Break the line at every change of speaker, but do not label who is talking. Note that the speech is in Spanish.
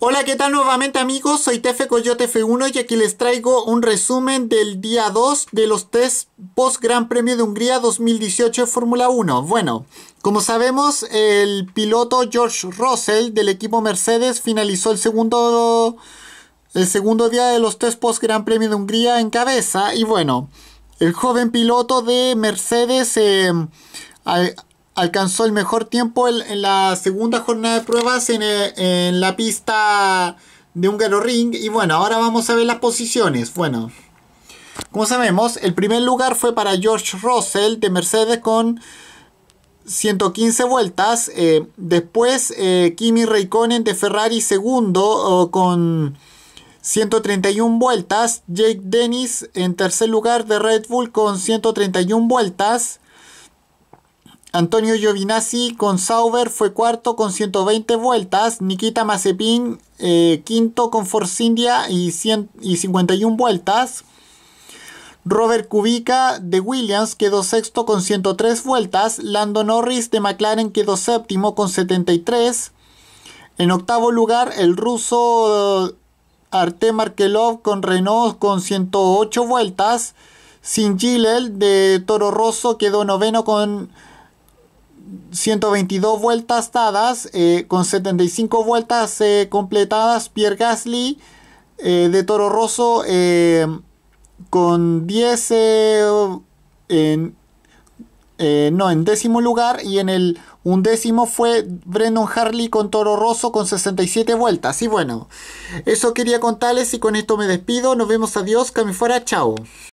Hola, ¿qué tal nuevamente amigos? Soy Tefe Coyote F1 y aquí les traigo un resumen del día 2 de los test post Gran Premio de Hungría 2018 de Fórmula 1. Bueno, como sabemos, el piloto George Russell del equipo Mercedes finalizó el segundo, el segundo día de los test post Gran Premio de Hungría en cabeza y bueno, el joven piloto de Mercedes... Eh, alcanzó el mejor tiempo en, la segunda jornada de pruebas en, eh, la pista de Húngaro Ring. Y bueno, ahora vamos a ver las posiciones. Bueno, como sabemos, el primer lugar fue para George Russell de Mercedes con 115 vueltas. Eh, después eh, Kimi Raikkonen de Ferrari segundo con 131 vueltas. Jake Dennis en tercer lugar de Red Bull con 131 vueltas. Antonio Giovinazzi con Sauber fue cuarto con 120 vueltas. Nikita Mazepin eh, quinto con Force India y, 51 vueltas. Robert Kubica de Williams quedó sexto con 103 vueltas. Lando Norris de McLaren quedó séptimo con 73. En octavo lugar, el ruso eh, Artem Arkelov con Renault con 108 vueltas. Sin Gilel de Toro Rosso quedó noveno con 122 vueltas dadas, eh, con 75 vueltas eh, completadas, Pierre Gasly eh, de Toro Rosso con 10 en, no, en décimo lugar y en el undécimo fue Brendan Harley con Toro Rosso con 67 vueltas. Y bueno, eso quería contarles y con esto me despido. Nos vemos, adiós, que me fuera, chao.